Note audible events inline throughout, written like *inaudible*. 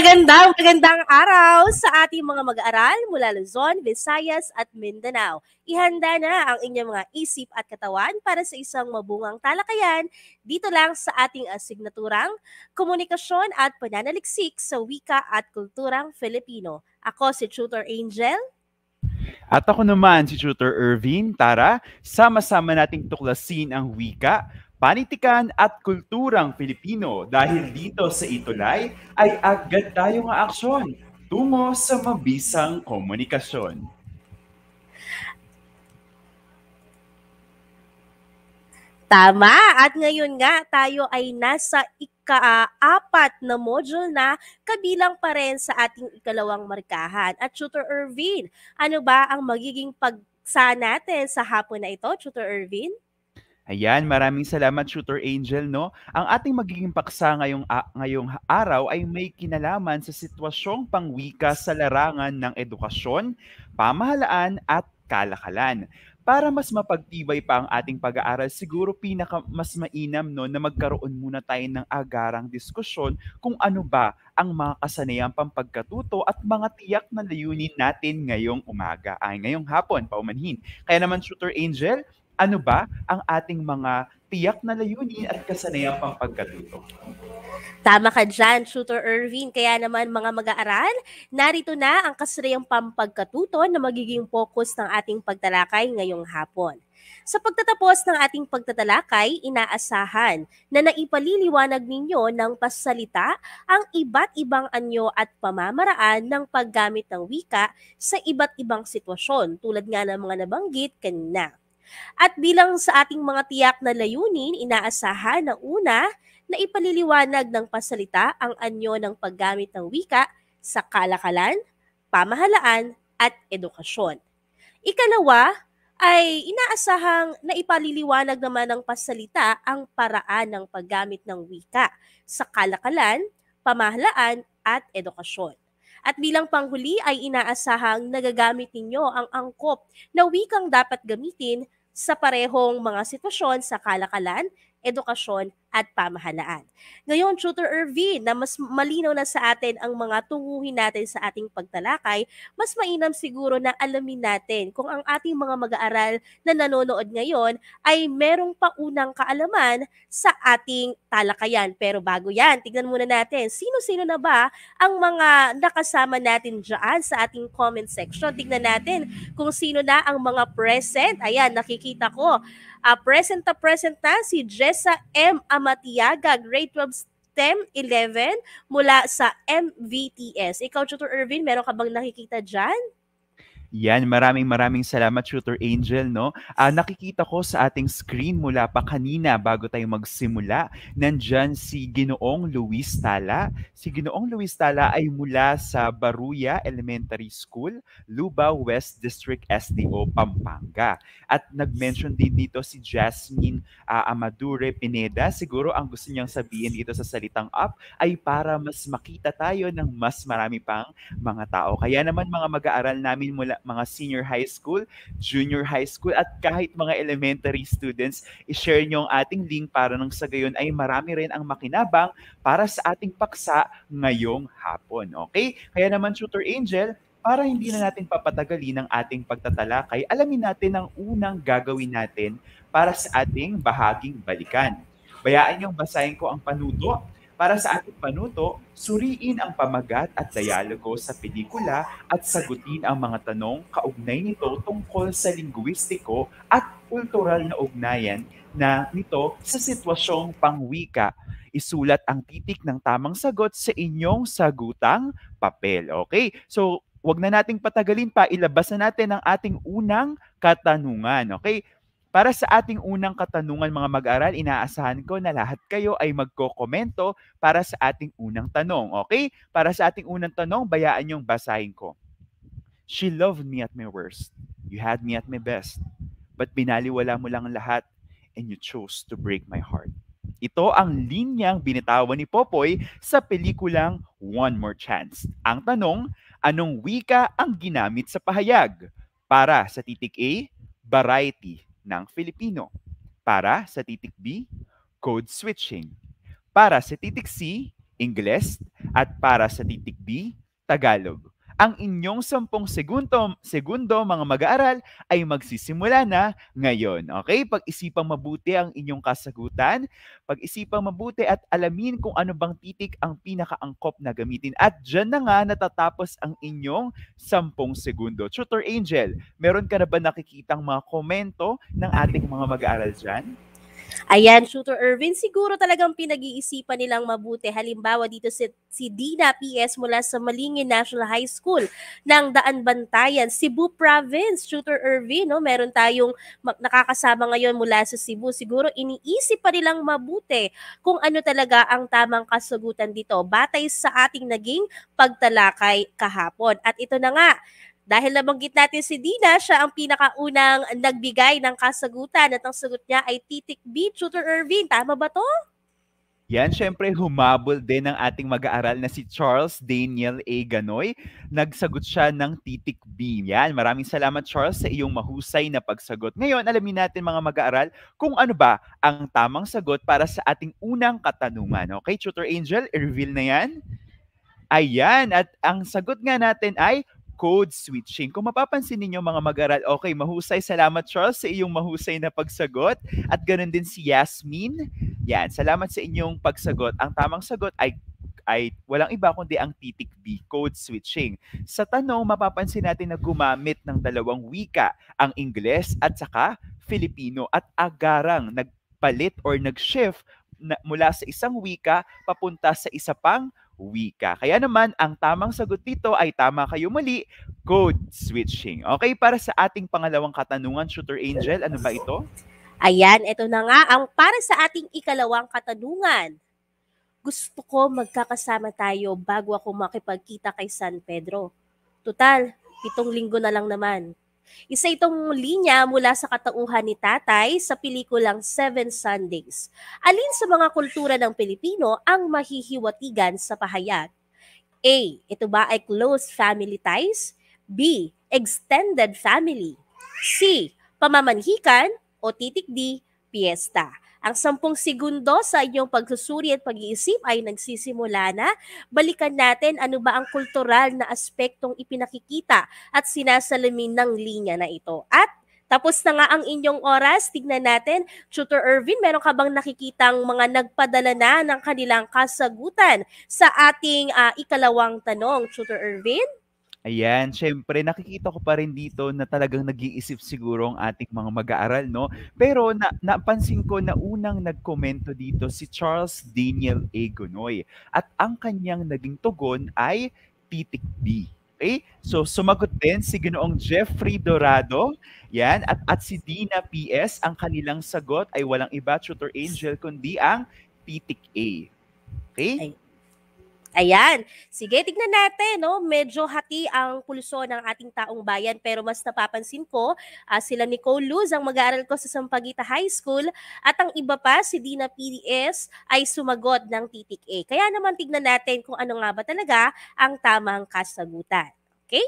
Magandang, magandang araw sa ating mga mag-aaral mula Luzon, Visayas at Mindanao. Ihanda na ang inyong mga isip at katawan para sa isang mabungang talakayan dito lang sa ating asignaturang Komunikasyon at Pananaliksik sa Wika at Kulturang Filipino. Ako si Tutor Angel. At ako naman si Tutor Irvin. Tara, sama-sama nating tuklasin ang wika, panitikan at kulturang Pilipino dahil dito sa Itulay ay agad tayong aksyon tungo sa mabisang komunikasyon. Tama! At ngayon nga, tayo ay nasa ika-apat na module na kabilang pa rin sa ating ikalawang markahan. At Tutor Irvin, ano ba ang magiging pagsa natin sa hapon na ito, Tutor Irvin? Ayan, maraming salamat Shooter Angel, no? Ang ating magiging paksa ngayong a- ngayong araw ay may kinalaman sa sitwasyong pangwika sa larangan ng edukasyon, pamahalaan at kalakalan. Para mas mapagtibay pa ang ating pag-aaral, siguro pinaka mas mainam no na magkaroon muna tayo ng agarang diskusyon kung ano ba ang mga kasanayang pampagkatuto at mga tiyak na layunin natin ngayong umaga, ay ngayong hapon, paumanhin. Kaya naman Shooter Angel, ano ba ang ating mga tiyak na layunin at kasanayang pampagkatuto. Tama ka dyan, Shooter Irvin. Kaya naman mga mag-aaral, narito na ang kasanayang pampagkatuto na magiging focus ng ating pagtalakay ngayong hapon. Sa pagtatapos ng ating pagtatalakay, inaasahan na naipaliliwanag ninyo ng pasalita ang iba't ibang anyo at pamamaraan ng paggamit ng wika sa iba't ibang sitwasyon tulad nga ng mga nabanggit kanina. At bilang sa ating mga tiyak na layunin, inaasahan na una na ipaliliwanag ng pasalita ang anyo ng paggamit ng wika sa kalakalan, pamahalaan, at edukasyon. Ikalawa ay inaasahang na ipaliliwanag naman ng pasalita ang paraan ng paggamit ng wika sa kalakalan, pamahalaan, at edukasyon. At bilang panghuli ay inaasahang nagagamit ninyo ang angkop na wikang dapat gamitin sa parehong mga sitwasyon sa kalakalan edukasyon at pamahalaan. Ngayon, Tutor Irvin, na mas malinaw na sa atin ang mga tunguhin natin sa ating pagtalakay, mas mainam siguro na alamin natin kung ang ating mga mag-aaral na nanonood ngayon ay merong paunang kaalaman sa ating talakayan. Pero bago yan, tignan muna natin, sino-sino na ba ang mga nakasama natin dyan sa ating comment section? Tignan natin kung sino na ang mga present. Ayan, nakikita ko Uh, present na present na si Jessa M. Amatiaga, grade 12 STEM 11 mula sa MVTS. Ikaw, Tutor Irvin, meron ka bang nakikita dyan? Yan, maraming maraming salamat Shooter Angel, no? Uh, nakikita ko sa ating screen mula pa kanina bago tayo magsimula, nandyan si Ginoong Luis Tala. Si Ginoong Luis Tala ay mula sa Baruya Elementary School, Lubao West District SDO, Pampanga. At nag-mention din dito si Jasmine uh, Amadure Pineda. Siguro ang gusto niyang sabihin dito sa salitang up ay para mas makita tayo ng mas marami pang mga tao. Kaya naman mga mag-aaral namin mula mga senior high school, junior high school, at kahit mga elementary students, ishare nyo ang ating link para nang sa gayon ay marami rin ang makinabang para sa ating paksa ngayong hapon. Okay? Kaya naman, Shooter Angel, para hindi na natin papatagalin ang ating pagtatalakay, alamin natin ang unang gagawin natin para sa ating bahaging balikan. Bayaan niyong basahin ko ang panuto para sa ating panuto, suriin ang pamagat at dialogo sa pelikula at sagutin ang mga tanong kaugnay nito tungkol sa lingguistiko at kultural na ugnayan na nito sa sitwasyong pangwika. Isulat ang titik ng tamang sagot sa inyong sagutang papel. Okay? So, wag na nating patagalin pa, ilabas na natin ang ating unang katanungan. Okay? Para sa ating unang katanungan mga mag-aral, inaasahan ko na lahat kayo ay magko-komento para sa ating unang tanong. Okay? Para sa ating unang tanong, bayaan yung basahin ko. She loved me at my worst. You had me at my best. But binaliwala mo lang lahat and you chose to break my heart. Ito ang linyang binitawan ni Popoy sa pelikulang One More Chance. Ang tanong, anong wika ang ginamit sa pahayag? Para sa titik A, variety ng Filipino. Para sa titik B, code switching. Para sa titik C, Ingles. At para sa titik D, Tagalog. Ang inyong sampung segundo, segundo mga mag-aaral ay magsisimula na ngayon. Okay? Pag-isipang mabuti ang inyong kasagutan. Pag-isipang mabuti at alamin kung ano bang titik ang pinakaangkop na gamitin. At dyan na nga natatapos ang inyong sampung segundo. Tutor Angel, meron ka na ba nakikitang mga komento ng ating mga mag-aaral dyan? Ayan, Shooter Irvin, siguro talagang pinag-iisipan nilang mabuti. Halimbawa dito si, si Dina PS mula sa Malingin National High School ng Daan Bantayan, Cebu Province, Shooter Irvin. No? Meron tayong nakakasama ngayon mula sa Cebu. Siguro iniisip pa nilang mabuti kung ano talaga ang tamang kasagutan dito batay sa ating naging pagtalakay kahapon. At ito na nga, dahil nabanggit natin si Dina, siya ang pinakaunang nagbigay ng kasagutan at ang sagot niya ay titik B, Tutor Irvin. Tama ba to? Yan, syempre humabol din ang ating mag-aaral na si Charles Daniel A. Ganoy. Nagsagot siya ng titik B. Yan, maraming salamat Charles sa iyong mahusay na pagsagot. Ngayon, alamin natin mga mag-aaral kung ano ba ang tamang sagot para sa ating unang katanungan. Okay, Tutor Angel, i-reveal na yan. Ayan, at ang sagot nga natin ay code switching. Kung mapapansin ninyo mga mag-aral, okay, mahusay. Salamat Charles sa iyong mahusay na pagsagot. At ganun din si Yasmin. Yan, salamat sa inyong pagsagot. Ang tamang sagot ay ay walang iba kundi ang titik B, code switching. Sa tanong, mapapansin natin na gumamit ng dalawang wika, ang Ingles at saka Filipino at agarang nagpalit or nag-shift na, mula sa isang wika papunta sa isa pang wika. Kaya naman, ang tamang sagot dito ay tama kayo mali, code switching. Okay, para sa ating pangalawang katanungan, Shooter Angel, ano ba ito? Ayan, ito na nga ang para sa ating ikalawang katanungan. Gusto ko magkakasama tayo bago ako makipagkita kay San Pedro. Total, pitong linggo na lang naman. Isa itong linya mula sa katauhan ni tatay sa pelikulang Seven Sundays. Alin sa mga kultura ng Pilipino ang mahihiwatigan sa pahayag? A. Ito ba ay close family ties? B. Extended family? C. Pamamanhikan? O titik D. Piesta? Ang sampung segundo sa inyong pagsusuri at pag-iisip ay nagsisimula na. Balikan natin ano ba ang kultural na aspektong ipinakikita at sinasalamin ng linya na ito. At tapos na nga ang inyong oras, tignan natin. Tutor Irvin, meron ka bang nakikitang mga nagpadala na ng kanilang kasagutan sa ating uh, ikalawang tanong, Tutor Irvin? Ayan, syempre nakikita ko pa rin dito na talagang nag-iisip siguro ang ating mga mag-aaral, no? Pero na, napansin ko na unang nagkomento dito si Charles Daniel A. Gunoy at ang kanyang naging tugon ay titik B. Okay? So sumagot din si Ginoong Jeffrey Dorado, yan, at, at si Dina PS, ang kanilang sagot ay walang iba, Tutor Angel, kundi ang titik A. Okay? Ay. Ayan. Sige, tignan natin, no? Medyo hati ang pulso ng ating taong bayan pero mas napapansin ko uh, sila Cole Luz ang mag-aaral ko sa Sampaguita High School at ang iba pa si Dina PDS ay sumagot ng titik A. Kaya naman tignan natin kung ano nga ba talaga ang tamang kasagutan. Okay?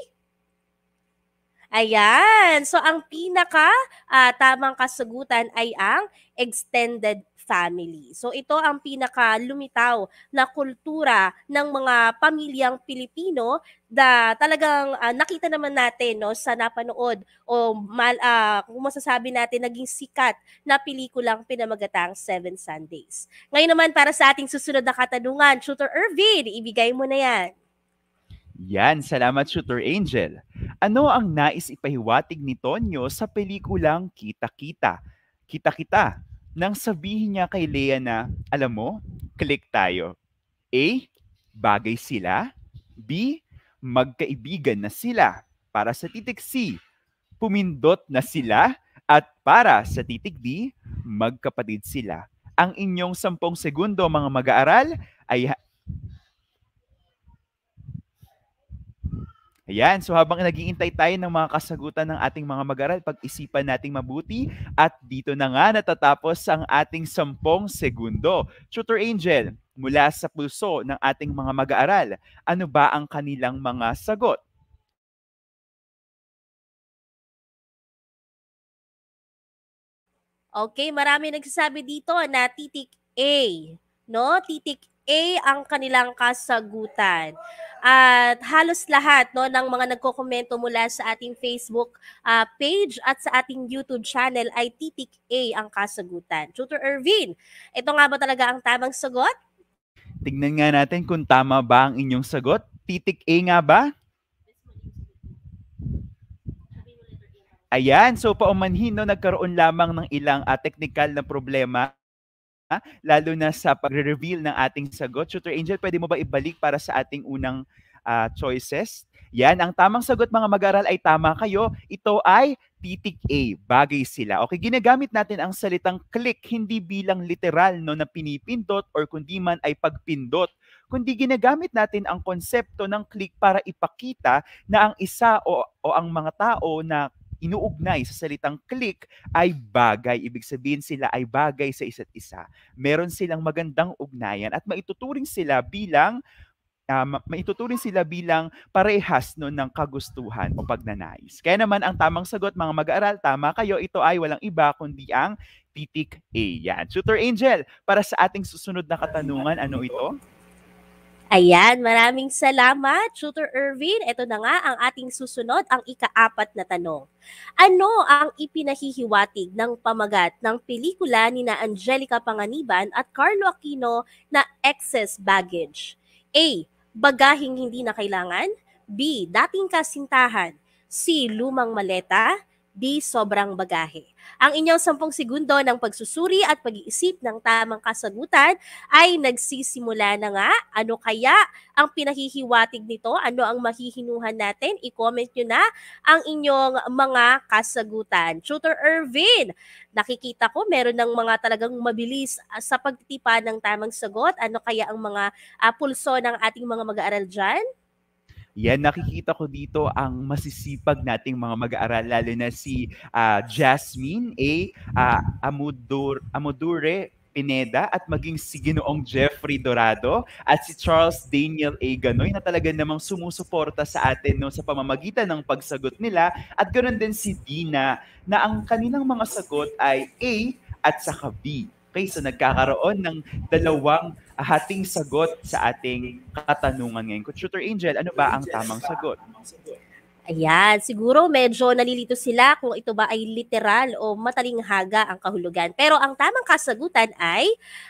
Ayan. So ang pinaka uh, tamang kasagutan ay ang extended family. So ito ang pinaka-lumitaw na kultura ng mga pamilyang Pilipino da talagang uh, nakita naman natin no sa napanood o mal, uh, kung masasabi natin naging sikat na pelikulang pinamagatang Seven Sundays. Ngayon naman para sa ating susunod na katanungan, Shooter Irvin, ibigay mo na 'yan. Yan, salamat Shooter Angel. Ano ang nais ipahiwatig ni Tonyo sa pelikulang Kita-kita? Kita-kita nang sabihin niya kay Leia na, alam mo, click tayo. A. Bagay sila. B. Magkaibigan na sila. Para sa titik C. Pumindot na sila. At para sa titik D, magkapatid sila. Ang inyong sampung segundo mga mag-aaral ay Ayan, so habang naghihintay tayo ng mga kasagutan ng ating mga mag-aral, pag-isipan nating mabuti at dito na nga natatapos ang ating sampung segundo. Tutor Angel, mula sa pulso ng ating mga mag-aaral, ano ba ang kanilang mga sagot? Okay, marami nagsasabi dito na titik A, no? Titik A ang kanilang kasagutan. At halos lahat no ng mga nagko nagkokomento mula sa ating Facebook uh, page at sa ating YouTube channel ay titik A ang kasagutan. Tutor Irvin, ito nga ba talaga ang tamang sagot? Tignan nga natin kung tama ba ang inyong sagot. Titik A nga ba? Ayan, so paumanhin no, nagkaroon lamang ng ilang uh, ah, technical na problema Ah, lalo na sa pagre-reveal ng ating sagot. Shooter Angel, pwede mo ba ibalik para sa ating unang uh, choices? Yan, ang tamang sagot mga mag-aral ay tama kayo. Ito ay titik A, bagay sila. Okay, ginagamit natin ang salitang click hindi bilang literal no na pinipindot or kundi man ay pagpindot kundi ginagamit natin ang konsepto ng click para ipakita na ang isa o, o ang mga tao na inuugnay sa salitang click ay bagay. Ibig sabihin sila ay bagay sa isa't isa. Meron silang magandang ugnayan at maituturing sila bilang uh, maituturing sila bilang parehas no ng kagustuhan o pagnanais. Kaya naman ang tamang sagot mga mag-aaral, tama kayo, ito ay walang iba kundi ang titik A. Yan. Shooter Angel, para sa ating susunod na katanungan, ano ito? Ayan, maraming salamat, Shooter Irvin. Ito na nga ang ating susunod, ang ikaapat na tanong. Ano ang ipinahihiwatig ng pamagat ng pelikula ni na Angelica Panganiban at Carlo Aquino na excess baggage? A. Bagahing hindi na kailangan. B. Dating kasintahan. C. Lumang maleta di sobrang bagahe. Ang inyong 10 segundo ng pagsusuri at pag-iisip ng tamang kasagutan ay nagsisimula na nga. Ano kaya ang pinahihiwatig nito? Ano ang mahihinuhan natin? I-comment nyo na ang inyong mga kasagutan. Shooter Irvin, nakikita ko meron ng mga talagang mabilis ah, sa pagtitipan ng tamang sagot. Ano kaya ang mga uh, pulso ng ating mga mag-aaral dyan? Yan, nakikita ko dito ang masisipag nating mga mag-aaral, lalo na si uh, Jasmine A. Uh, Amudur, Amudure Pineda at maging si Ginoong Jeffrey Dorado at si Charles Daniel A. Ganoy na talaga namang sumusuporta sa atin no, sa pamamagitan ng pagsagot nila at ganoon din si Dina na ang kanilang mga sagot ay A at saka B. Okay, so nagkakaroon ng dalawang hating sagot sa ating katanungan ngayon. Tutor Angel, ano ba ang tamang sagot? Ayan, siguro medyo nalilito sila kung ito ba ay literal o matalinghaga ang kahulugan. Pero ang tamang kasagutan ay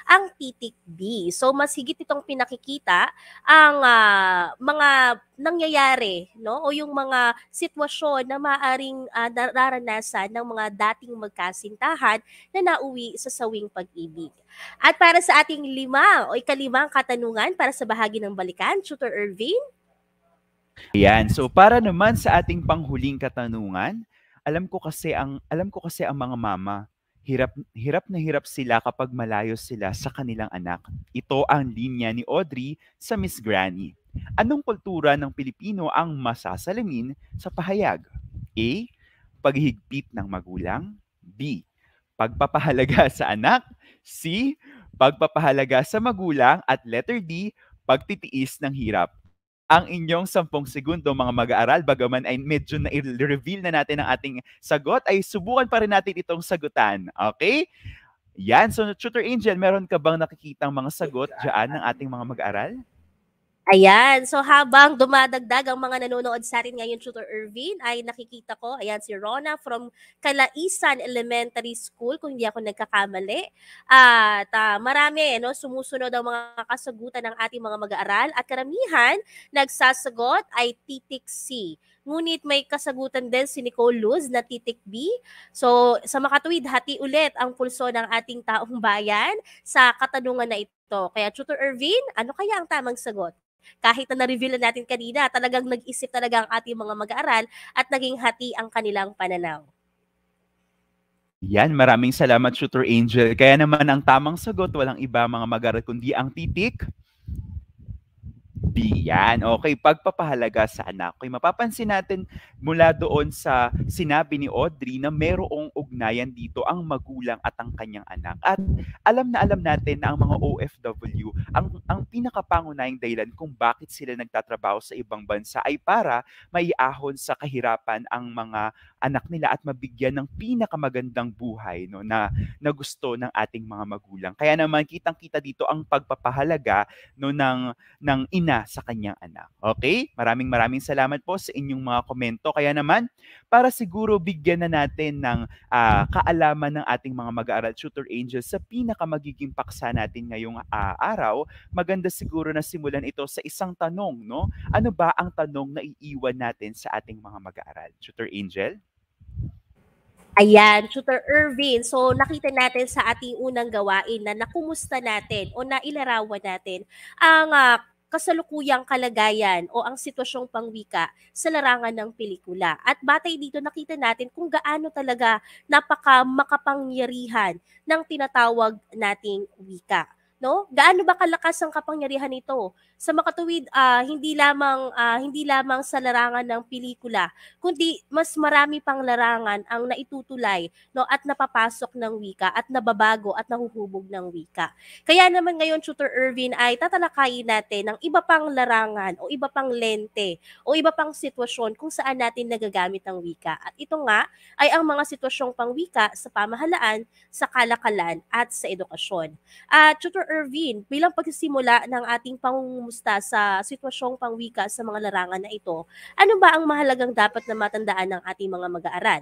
ang titik B. So mas higit itong pinakikita ang uh, mga nangyayari no o yung mga sitwasyon na maaring uh, ah, nararanasan ng mga dating magkasintahan na nauwi sa sawing pag-ibig. At para sa ating lima o ikalimang katanungan para sa bahagi ng balikan, Tutor Irvine, Ayan. So para naman sa ating panghuling katanungan, alam ko kasi ang alam ko kasi ang mga mama, hirap hirap na hirap sila kapag malayo sila sa kanilang anak. Ito ang linya ni Audrey sa Miss Granny. Anong kultura ng Pilipino ang masasalamin sa pahayag? A. Paghigpit ng magulang. B. Pagpapahalaga *laughs* sa anak. C. Pagpapahalaga sa magulang. At letter D. Pagtitiis ng hirap ang inyong 10 segundo mga mag-aaral bagaman ay medyo na reveal na natin ang ating sagot ay subukan pa rin natin itong sagutan. Okay? Yan. So, Tutor Angel, meron ka bang nakikitang mga sagot diyan ng ating mga mag-aaral? Ayan. So habang dumadagdag ang mga nanonood sa atin ngayon, Tutor Irvin, ay nakikita ko, ayan si Rona from Kalaisan Elementary School, kung hindi ako nagkakamali. At uh, marami, no, sumusunod ang mga kasagutan ng ating mga mag-aaral at karamihan nagsasagot ay titik C. Ngunit may kasagutan din si Nicole Luz na titik B. So sa makatuwid, hati ulit ang pulso ng ating taong bayan sa katanungan na ito. Kaya Tutor Irvin, ano kaya ang tamang sagot? Kahit na na-reveal na natin kanina, talagang nag-isip talaga ang ating mga mag-aaral at naging hati ang kanilang pananaw. Yan, maraming salamat Shooter Angel. Kaya naman ang tamang sagot, walang iba mga mag-aaral kundi ang titik B yan. Okay, pagpapahalaga sa anak. Okay, mapapansin natin mula doon sa sinabi ni Audrey na merong ugnayan dito ang magulang at ang kanyang anak. At alam na alam natin na ang mga OFW, ang, ang pinakapangunahing dahilan kung bakit sila nagtatrabaho sa ibang bansa ay para maiahon sa kahirapan ang mga anak nila at mabigyan ng pinakamagandang buhay no, na, na gusto ng ating mga magulang. Kaya naman kitang-kita dito ang pagpapahalaga no, ng, ng ina sa kanyang anak. Okay? Maraming maraming salamat po sa inyong mga komento. Kaya naman, para siguro bigyan na natin ng uh, kaalaman ng ating mga mag-aaral tutor angels sa pinakamagiging paksa natin ngayong uh, araw, maganda siguro na simulan ito sa isang tanong, no? Ano ba ang tanong na iiwan natin sa ating mga mag-aaral tutor angel? Ayan, Tutor Irvin. So nakita natin sa ating unang gawain na nakumusta natin o nailarawan natin ang uh, kasalukuyang kalagayan o ang sitwasyong pangwika sa larangan ng pelikula. At batay dito nakita natin kung gaano talaga napaka makapangyarihan ng tinatawag nating wika no? Gaano ba kalakas ang kapangyarihan nito? Sa makatuwid, uh, hindi lamang uh, hindi lamang sa larangan ng pelikula, kundi mas marami pang larangan ang naitutulay, no, at napapasok ng wika at nababago at nahuhubog ng wika. Kaya naman ngayon Tutor Irvin ay tatalakayin natin ang iba pang larangan o iba pang lente o iba pang sitwasyon kung saan natin nagagamit ang wika. At ito nga ay ang mga sitwasyong pangwika sa pamahalaan, sa kalakalan at sa edukasyon. At uh, Tutor Irvin, bilang pagsisimula ng ating pangungumusta sa sitwasyong pangwika sa mga larangan na ito, ano ba ang mahalagang dapat na matandaan ng ating mga mag-aaral?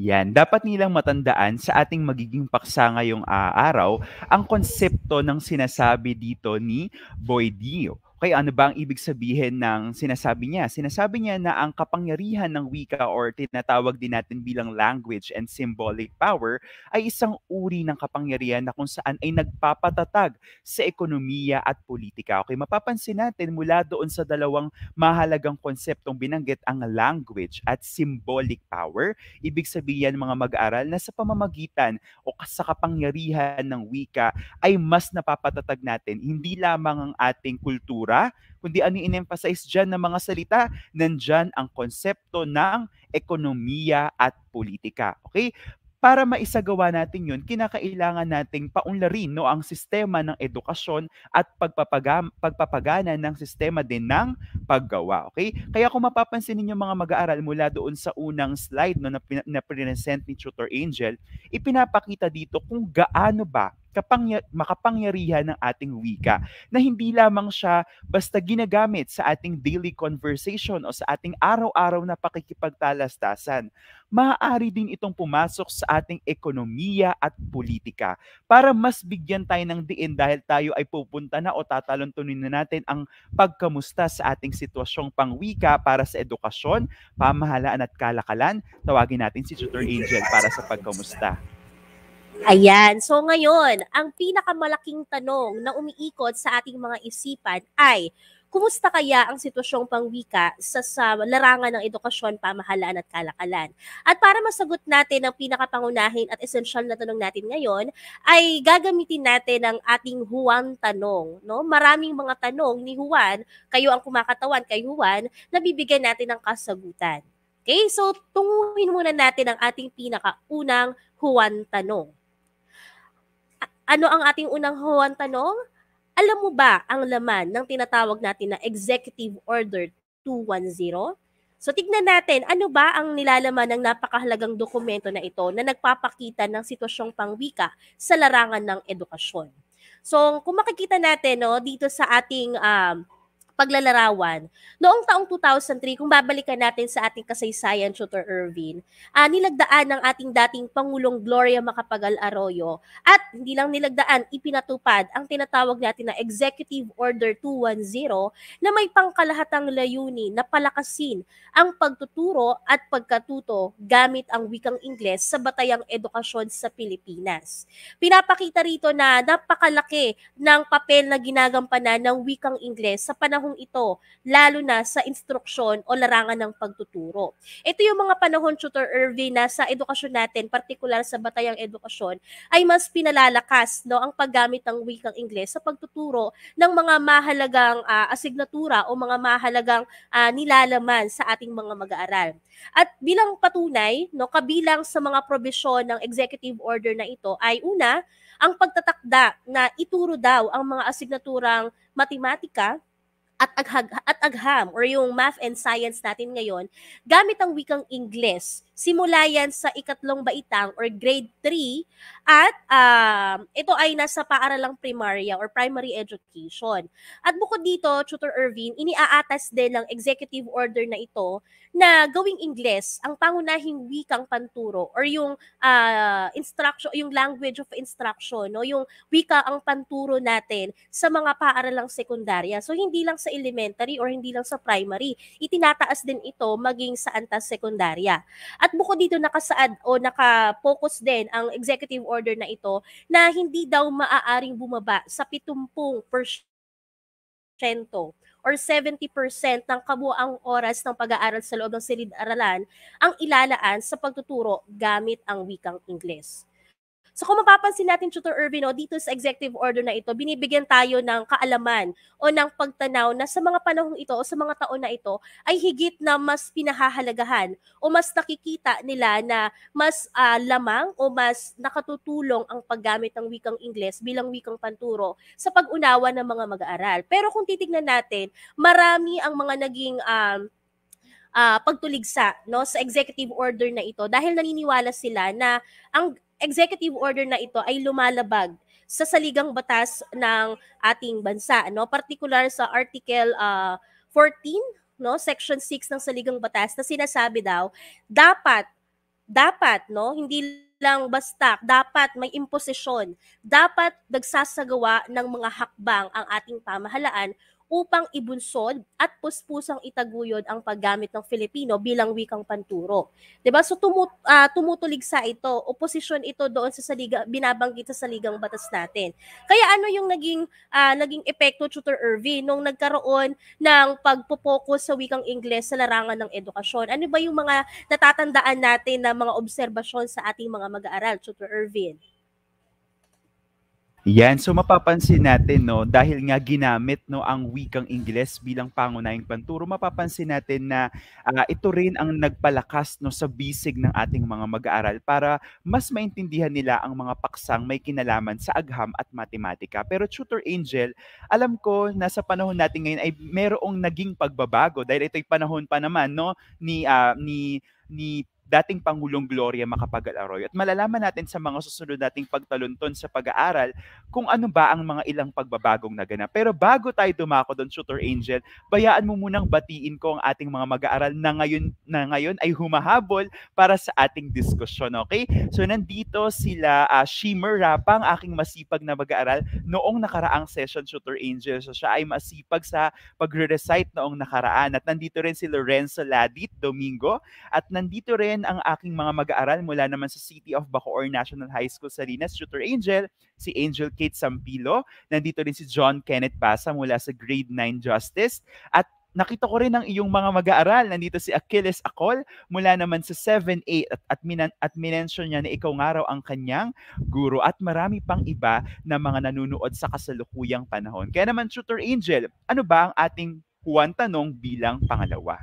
Yan, dapat nilang matandaan sa ating magiging paksa ngayong uh, araw ang konsepto ng sinasabi dito ni Boydio okay, ano ba ang ibig sabihin ng sinasabi niya? Sinasabi niya na ang kapangyarihan ng wika or tinatawag din natin bilang language and symbolic power ay isang uri ng kapangyarihan na kung saan ay nagpapatatag sa ekonomiya at politika. Okay, mapapansin natin mula doon sa dalawang mahalagang konseptong binanggit ang language at symbolic power. Ibig sabihin mga mag-aral na sa pamamagitan o sa kapangyarihan ng wika ay mas napapatatag natin hindi lamang ang ating kultura kultura, kundi ang i-emphasize dyan ng mga salita, nandyan ang konsepto ng ekonomiya at politika. Okay? para maisagawa natin yun, kinakailangan nating paunlarin no, ang sistema ng edukasyon at pagpapagam, pagpapagana ng sistema din ng paggawa. Okay? Kaya kung mapapansin ninyo mga mag-aaral mula doon sa unang slide no, na, na ni Tutor Angel, ipinapakita dito kung gaano ba kapangyar- makapangyarihan ng ating wika na hindi lamang siya basta ginagamit sa ating daily conversation o sa ating araw-araw na pakikipagtalastasan. Maaari din itong pumasok sa ating ekonomiya at politika para mas bigyan tayo ng diin dahil tayo ay pupunta na o tatalontunin na natin ang pagkamusta sa ating sitwasyong pangwika para sa edukasyon, pamahalaan at kalakalan. Tawagin natin si Tutor Angel para sa pagkamusta. Ayan. So ngayon, ang pinakamalaking tanong na umiikot sa ating mga isipan ay, kumusta kaya ang sitwasyong pangwika sa, sa larangan ng edukasyon, pamahalaan at kalakalan? At para masagot natin ang pinakapangunahin at esensyal na tanong natin ngayon, ay gagamitin natin ang ating Juan tanong. No? Maraming mga tanong ni Juan, kayo ang kumakatawan kay Juan, na bibigyan natin ng kasagutan. Okay, so tunguhin muna natin ang ating pinakaunang Juan tanong. Ano ang ating unang huwan tanong? Alam mo ba ang laman ng tinatawag natin na Executive Order 210? So tignan natin, ano ba ang nilalaman ng napakahalagang dokumento na ito na nagpapakita ng sitwasyong pangwika sa larangan ng edukasyon? So kung makikita natin no, dito sa ating um, uh, paglalarawan. Noong taong 2003, kung babalikan natin sa ating kasaysayan, Shooter Irvin, uh, ah, nilagdaan ng ating dating Pangulong Gloria Macapagal Arroyo at hindi lang nilagdaan, ipinatupad ang tinatawag natin na Executive Order 210 na may pangkalahatang layunin na palakasin ang pagtuturo at pagkatuto gamit ang wikang Ingles sa batayang edukasyon sa Pilipinas. Pinapakita rito na napakalaki ng papel na ginagampanan ng wikang Ingles sa panahon panahong ito, lalo na sa instruksyon o larangan ng pagtuturo. Ito yung mga panahon, Tutor Irving, na sa edukasyon natin, partikular sa batayang edukasyon, ay mas pinalalakas no, ang paggamit ng wikang Ingles sa pagtuturo ng mga mahalagang uh, asignatura o mga mahalagang uh, nilalaman sa ating mga mag-aaral. At bilang patunay, no, kabilang sa mga probisyon ng executive order na ito ay una, ang pagtatakda na ituro daw ang mga asignaturang matematika, at aghag at agham or yung math and science natin ngayon gamit ang wikang Ingles. Simula yan sa ikatlong baitang or grade 3 at um, ito ay nasa paaralang primarya or primary education. At bukod dito, Tutor Irvin, iniaatas din ng executive order na ito na gawing Ingles ang pangunahing wikang panturo or yung uh, instruction yung language of instruction no yung wika ang panturo natin sa mga paaralang sekundarya. So hindi lang sa sa elementary or hindi lang sa primary. Itinataas din ito maging sa antas sekundarya. At bukod dito nakasaad o naka-focus din ang executive order na ito na hindi daw maaaring bumaba sa 70% or 70% ng kabuang oras ng pag-aaral sa loob ng silid-aralan ang ilalaan sa pagtuturo gamit ang wikang Ingles. So kung mapapansin natin, Tutor Irvin, no, oh, dito sa executive order na ito, binibigyan tayo ng kaalaman o ng pagtanaw na sa mga panahong ito o sa mga taon na ito ay higit na mas pinahahalagahan o mas nakikita nila na mas uh, lamang o mas nakatutulong ang paggamit ng wikang Ingles bilang wikang panturo sa pag-unawa ng mga mag-aaral. Pero kung titignan natin, marami ang mga naging um, uh, pagtuligsa no sa executive order na ito dahil naniniwala sila na ang executive order na ito ay lumalabag sa saligang batas ng ating bansa no particular sa article uh, ah, 14 no section 6 ng saligang batas na sinasabi daw dapat dapat no hindi lang basta dapat may imposisyon dapat nagsasagawa ng mga hakbang ang ating pamahalaan upang ibunsod at puspusang itaguyod ang paggamit ng Filipino bilang wikang panturo. 'Di ba? So tumut, uh, ah, tumutulig sa ito, oposisyon ito doon sa saliga, binabanggit sa saligang batas natin. Kaya ano yung naging uh, naging epekto Tutor Irvin nung nagkaroon ng pagpo-focus sa wikang Ingles sa larangan ng edukasyon? Ano ba yung mga natatandaan natin na mga obserbasyon sa ating mga mag-aaral, Tutor Irvin? Yan, so mapapansin natin no, dahil nga ginamit no ang wikang Ingles bilang pangunahing panturo, mapapansin natin na uh, ito rin ang nagpalakas no sa bisig ng ating mga mag-aaral para mas maintindihan nila ang mga paksang may kinalaman sa agham at matematika. Pero Tutor Angel, alam ko na sa panahon natin ngayon ay merong naging pagbabago dahil ito'y panahon pa naman no ni uh, ni ni dating Pangulong Gloria Macapagal-Arroyo. At malalaman natin sa mga susunod nating pagtalunton sa pag-aaral kung ano ba ang mga ilang pagbabagong naganap. Pero bago tayo dumako doon, Shooter Angel, bayaan mo munang batiin ko ang ating mga mag-aaral na ngayon, na ngayon ay humahabol para sa ating diskusyon, okay? So nandito sila uh, Shimmer Rapang, aking masipag na mag-aaral noong nakaraang session, Shooter Angel. So siya ay masipag sa pagre-recite noong nakaraan. At nandito rin si Lorenzo Ladit Domingo at nandito rin rin ang aking mga mag-aaral mula naman sa City of Bacoor National High School Salinas, Tutor Angel, si Angel Kate Sampilo, nandito rin si John Kenneth Basa mula sa Grade 9 Justice, at nakita ko rin ang iyong mga mag-aaral. Nandito si Achilles Acol mula naman sa 7-8 at, at, minan, at minention niya na ikaw nga raw ang kanyang guro at marami pang iba na mga nanunood sa kasalukuyang panahon. Kaya naman, Shooter Angel, ano ba ang ating huwan tanong bilang pangalawa?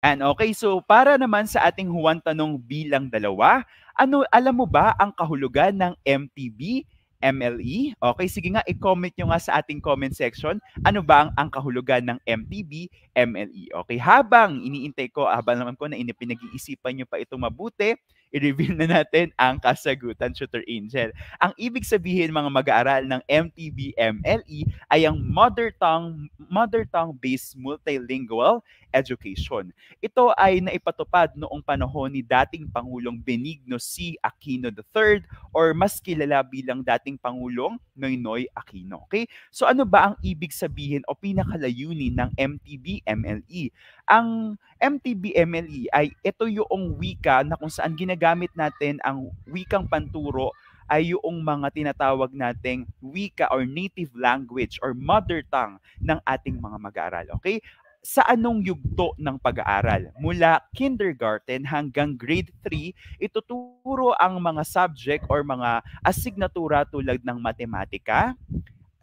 And okay, so para naman sa ating Juan Tanong bilang dalawa, ano, alam mo ba ang kahulugan ng MTB, MLE? Okay, sige nga, i-comment nyo nga sa ating comment section, ano ba ang, ang kahulugan ng MTB, MLE? Okay, habang iniintay ko, habang naman ko na inipinag iisipan nyo pa ito mabuti, i-reveal na natin ang kasagutan, Shooter Angel. Ang ibig sabihin mga mag-aaral ng MTB MLE ay ang mother tongue mother tongue based multilingual education. Ito ay naipatupad noong panahon ni dating Pangulong Benigno C. Aquino III or mas kilala bilang dating Pangulong Noynoy Aquino. Okay? So ano ba ang ibig sabihin o pinakalayunin ng MTB MLE? ang MTB MLE ay ito yung wika na kung saan ginagamit natin ang wikang panturo ay yung mga tinatawag nating wika or native language or mother tongue ng ating mga mag-aaral. Okay? sa anong yugto ng pag-aaral. Mula kindergarten hanggang grade 3, ituturo ang mga subject or mga asignatura tulad ng matematika,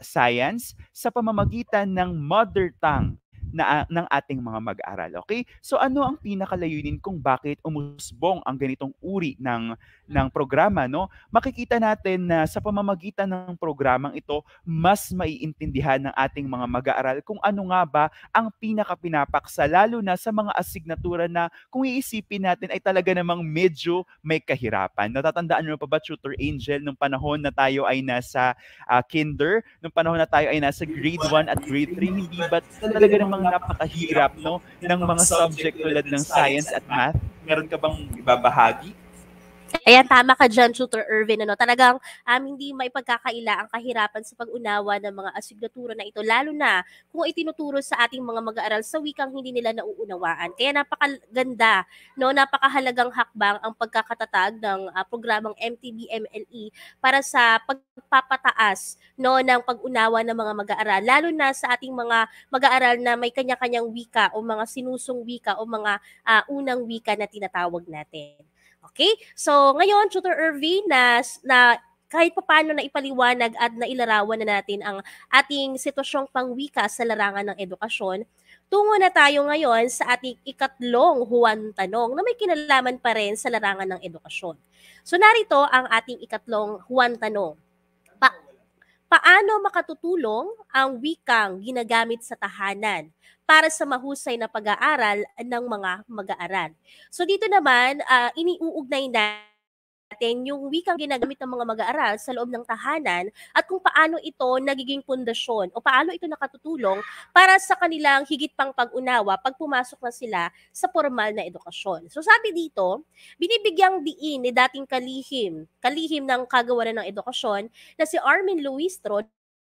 science, sa pamamagitan ng mother tongue na, ng ating mga mag-aral. Okay? So ano ang pinakalayunin kung bakit umusbong ang ganitong uri ng, mm. ng programa? No? Makikita natin na sa pamamagitan ng programang ito, mas maiintindihan ng ating mga mag-aaral kung ano nga ba ang pinakapinapaksa, lalo na sa mga asignatura na kung iisipin natin ay talaga namang medyo may kahirapan. Natatandaan nyo pa ba, Tutor Angel, nung panahon na tayo ay nasa uh, kinder, nung panahon na tayo ay nasa grade 1 at grade 3, hindi ba talaga namang napakahirap no, ng mga subject tulad ng science at math? Meron ka bang ibabahagi? Ayan, tama ka dyan, Shooter Irvin. Ano, talagang um, hindi may pagkakaila ang kahirapan sa pag-unawa ng mga asignatura na ito, lalo na kung itinuturo sa ating mga mag-aaral sa wikang hindi nila nauunawaan. Kaya napakaganda, no, napakahalagang hakbang ang pagkakatatag ng uh, programang MTB-MLE para sa pagpapataas no, ng pag-unawa ng mga mag-aaral, lalo na sa ating mga mag-aaral na may kanya-kanyang wika o mga sinusong wika o mga uh, unang wika na tinatawag natin. Okay? So, ngayon, Tutor Irvy, na, na kahit paano na ipaliwanag at nailarawan na natin ang ating sitwasyong pangwika sa larangan ng edukasyon, tungo na tayo ngayon sa ating ikatlong huwan tanong na may kinalaman pa rin sa larangan ng edukasyon. So narito ang ating ikatlong huwan tanong. Paano makatutulong ang wikang ginagamit sa tahanan para sa mahusay na pag-aaral ng mga mag-aaral? So dito naman, uh, iniuugnay na natin yung wikang ginagamit ng mga mag-aaral sa loob ng tahanan at kung paano ito nagiging pundasyon o paano ito nakatutulong para sa kanilang higit pang pag-unawa pag pumasok na sila sa formal na edukasyon. So sabi dito, binibigyang diin ni dating kalihim, kalihim ng kagawaran ng edukasyon na si Armin Luistro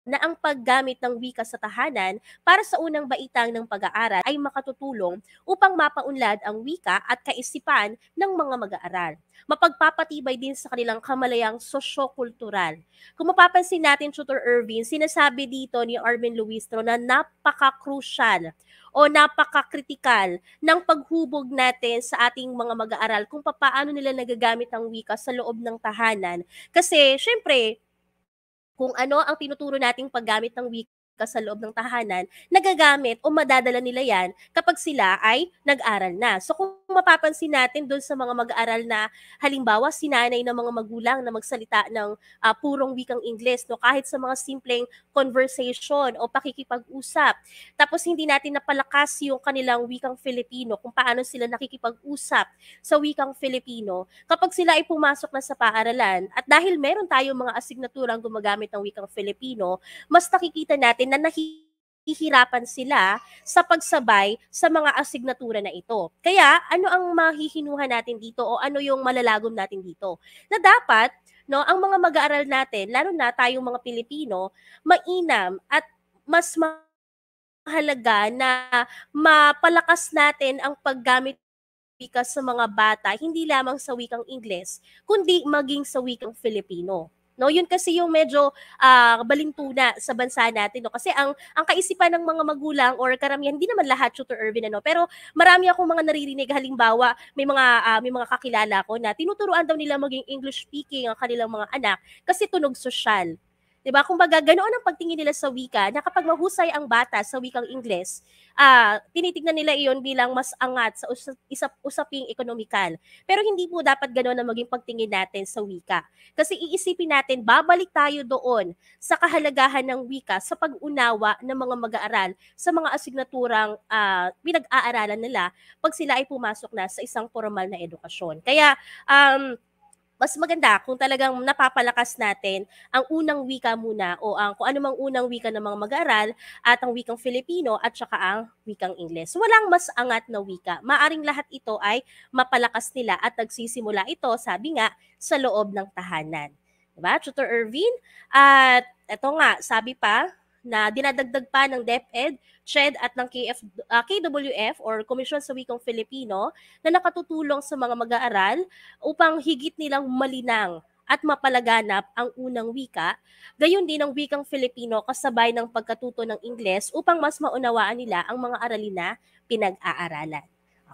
na ang paggamit ng wika sa tahanan para sa unang baitang ng pag-aaral ay makatutulong upang mapaunlad ang wika at kaisipan ng mga mag-aaral. Mapagpapatibay din sa kanilang kamalayang sosyo-kultural. Kung mapapansin natin, Tutor Irvin, sinasabi dito ni Armin Luistro na napaka-crucial o napaka-critical ng paghubog natin sa ating mga mag-aaral kung paano nila nagagamit ang wika sa loob ng tahanan. Kasi, syempre, kung ano ang tinuturo nating paggamit ng wika ka sa loob ng tahanan, nagagamit o madadala nila yan kapag sila ay nag-aral na. So kung mapapansin natin doon sa mga mag-aaral na halimbawa sinanay ng mga magulang na magsalita ng uh, purong wikang Ingles, no kahit sa mga simpleng conversation o pakikipag-usap. Tapos hindi natin napalakas yung kanilang wikang Filipino kung paano sila nakikipag-usap sa wikang Filipino kapag sila ay pumasok na sa paaralan at dahil meron tayong mga asignaturang gumagamit ng wikang Filipino, mas nakikita natin na nahihirapan sila sa pagsabay sa mga asignatura na ito. Kaya ano ang mahihinuha natin dito o ano yung malalagom natin dito? Na dapat no, ang mga mag-aaral natin, lalo na tayong mga Pilipino, mainam at mas mahalaga na mapalakas natin ang paggamit wika sa mga bata, hindi lamang sa wikang Ingles, kundi maging sa wikang Filipino. No, yun kasi yung medyo uh, balintuna sa bansa natin no kasi ang ang kaisipan ng mga magulang or karamihan hindi naman lahat shooter Irvin ano, pero marami akong mga naririnig halimbawa may mga uh, may mga kakilala ko na tinuturuan daw nila maging English speaking ang kanilang mga anak kasi tunog social 'Di ba? Kumbaga ganoon ang pagtingin nila sa wika na kapag mahusay ang bata sa wikang Ingles, uh, ah, tinitingnan nila iyon bilang mas angat sa usap, isap, usaping ekonomikal. Pero hindi po dapat ganoon ang maging pagtingin natin sa wika. Kasi iisipin natin, babalik tayo doon sa kahalagahan ng wika sa pag-unawa ng mga mag-aaral sa mga asignaturang uh, pinag-aaralan nila pag sila ay pumasok na sa isang formal na edukasyon. Kaya um, mas maganda kung talagang napapalakas natin ang unang wika muna o ang kung ano mang unang wika ng mga mag-aaral at ang wikang Filipino at saka ang wikang Ingles. Walang mas angat na wika. Maaring lahat ito ay mapalakas nila at nagsisimula ito, sabi nga, sa loob ng tahanan. Diba, Tutor Irvin? At ito nga, sabi pa, na dinadagdag pa ng DepEd, CHED at ng KF, uh, ah, KWF or Komisyon sa Wikang Filipino na nakatutulong sa mga mag-aaral upang higit nilang malinang at mapalaganap ang unang wika, gayon din ang wikang Filipino kasabay ng pagkatuto ng Ingles upang mas maunawaan nila ang mga aralin na pinag-aaralan.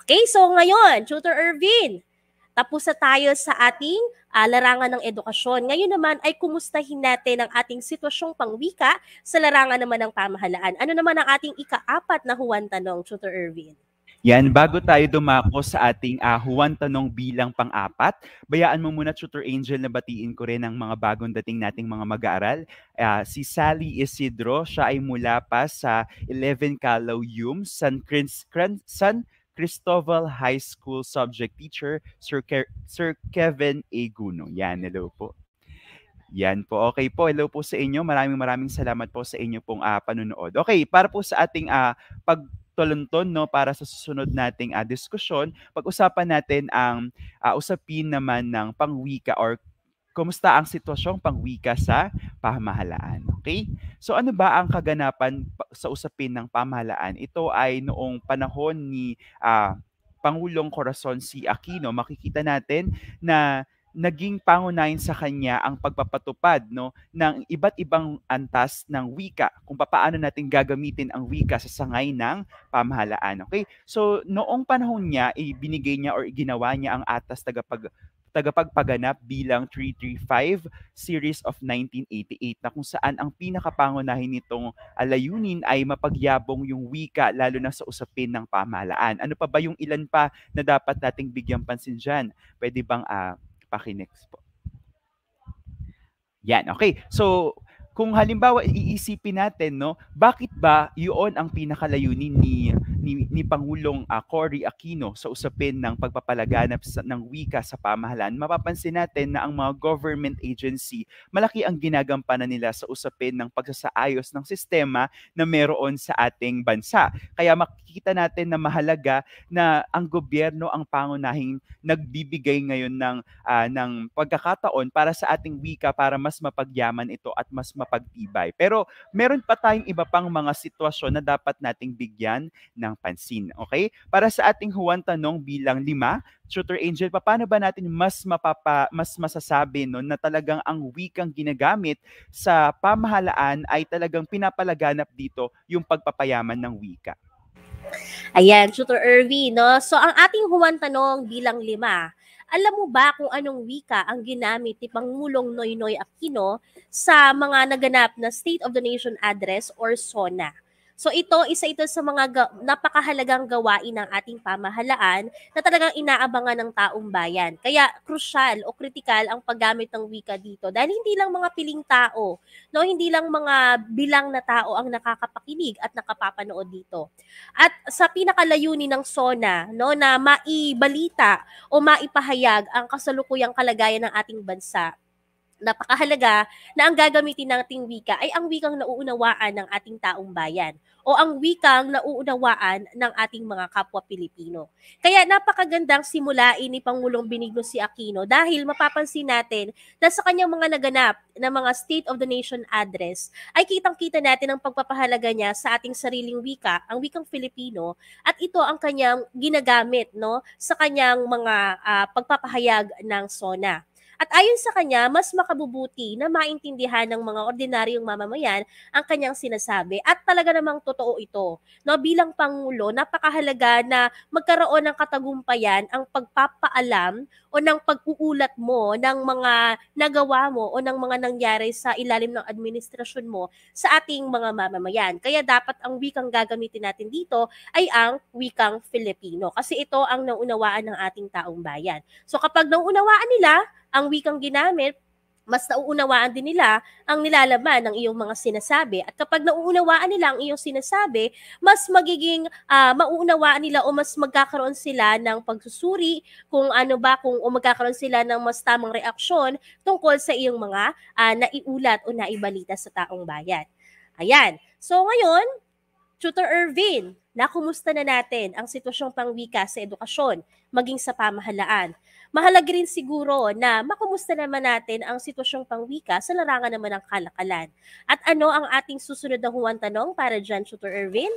Okay, so ngayon, Tutor Irvin, tapos na tayo sa ating uh, larangan ng edukasyon. Ngayon naman ay kumustahin natin ang ating sitwasyong pangwika sa larangan naman ng pamahalaan. Ano naman ang ating ikaapat na huwan tanong, Tutor Irvin? Yan, bago tayo dumako sa ating uh, Juan Tanong bilang pang-apat, bayaan mo muna, Tutor Angel, na batiin ko rin ang mga bagong dating nating mga mag-aaral. Uh, si Sally Isidro, siya ay mula pa sa 11 Calauium, San, Crins, Cran, San Cristobal High School subject teacher, Sir, Ke- Sir Kevin A. Yan, hello po. Yan po. Okay po. Hello po sa inyo. Maraming maraming salamat po sa inyo pong uh, ah, panunood. Okay, para po sa ating uh, ah, pag no para sa susunod nating uh, diskusyon pag-usapan natin ang uh, usapin naman ng pangwika or Kumusta ang sitwasyong pangwika sa pamahalaan? Okay? So ano ba ang kaganapan sa usapin ng pamahalaan? Ito ay noong panahon ni uh, Pangulong Corazon C. Aquino, makikita natin na naging pangunahin sa kanya ang pagpapatupad no ng iba't ibang antas ng wika kung paano natin gagamitin ang wika sa sangay ng pamahalaan okay so noong panahon niya ibinigay niya or ginawa niya ang atas tagapag tagapagpaganap bilang 335 Series of 1988 na kung saan ang pinakapangunahin nitong layunin ay mapagyabong yung wika lalo na sa usapin ng pamahalaan. Ano pa ba yung ilan pa na dapat nating bigyan pansin dyan? Pwede bang uh, pakinext po? Yan, okay. So, kung halimbawa iisipin natin, no, bakit ba yun ang pinakalayunin ni ni, ni Pangulong uh, Cory Aquino sa usapin ng pagpapalaganap sa, ng wika sa pamahalaan, mapapansin natin na ang mga government agency, malaki ang ginagampanan nila sa usapin ng pagsasaayos ng sistema na meron sa ating bansa. Kaya makikita natin na mahalaga na ang gobyerno ang pangunahing nagbibigay ngayon ng uh, ng pagkakataon para sa ating wika para mas mapagyaman ito at mas mapagtibay. Pero meron pa tayong iba pang mga sitwasyon na dapat nating bigyan ng ng pansin. Okay? Para sa ating Juan tanong bilang lima, Shooter Angel, paano ba natin mas mapapa, mas masasabi no, na talagang ang wikang ginagamit sa pamahalaan ay talagang pinapalaganap dito yung pagpapayaman ng wika? Ayan, Shooter Irvy, no? So, ang ating Juan tanong bilang lima, alam mo ba kung anong wika ang ginamit ni Pangulong Noynoy Aquino sa mga naganap na State of the Nation Address or SONA? So ito, isa ito sa mga ga- napakahalagang gawain ng ating pamahalaan na talagang inaabangan ng taong bayan. Kaya crucial o critical ang paggamit ng wika dito dahil hindi lang mga piling tao, no, hindi lang mga bilang na tao ang nakakapakinig at nakapapanood dito. At sa pinakalayunin ng SONA, no, na maibalita o maipahayag ang kasalukuyang kalagayan ng ating bansa napakahalaga na ang gagamitin nating wika ay ang wikang nauunawaan ng ating taong bayan o ang wikang nauunawaan ng ating mga kapwa Pilipino. Kaya napakagandang simulain ni Pangulong Benigno si Aquino dahil mapapansin natin na sa kanyang mga naganap na mga State of the Nation address ay kitang-kita natin ang pagpapahalaga niya sa ating sariling wika, ang wikang Filipino at ito ang kanyang ginagamit no sa kanyang mga uh, pagpapahayag ng SONA. At ayon sa kanya, mas makabubuti na maintindihan ng mga ordinaryong mamamayan ang kanyang sinasabi at talaga namang totoo ito. No, bilang Pangulo, napakahalaga na magkaroon ng katagumpayan ang pagpapaalam o ng pag-uulat mo ng mga nagawa mo o ng mga nangyari sa ilalim ng administrasyon mo sa ating mga mamamayan. Kaya dapat ang wikang gagamitin natin dito ay ang wikang Filipino kasi ito ang nauunawaan ng ating taong bayan. So kapag nauunawaan nila, ang wikang ginamit, mas nauunawaan din nila ang nilalaman ng iyong mga sinasabi. At kapag nauunawaan nila ang iyong sinasabi, mas magiging uh, mauunawaan nila o mas magkakaroon sila ng pagsusuri kung ano ba, kung o magkakaroon sila ng mas tamang reaksyon tungkol sa iyong mga uh, naiulat o naibalita sa taong bayan. Ayan. So ngayon, Tutor Irvin, nakumusta na natin ang sitwasyong pangwika sa edukasyon, maging sa pamahalaan. Mahalaga rin siguro na makumusta naman natin ang sitwasyong pangwika sa larangan naman ng kalakalan. At ano ang ating susunod na huwan tanong para dyan, Shooter Irvin?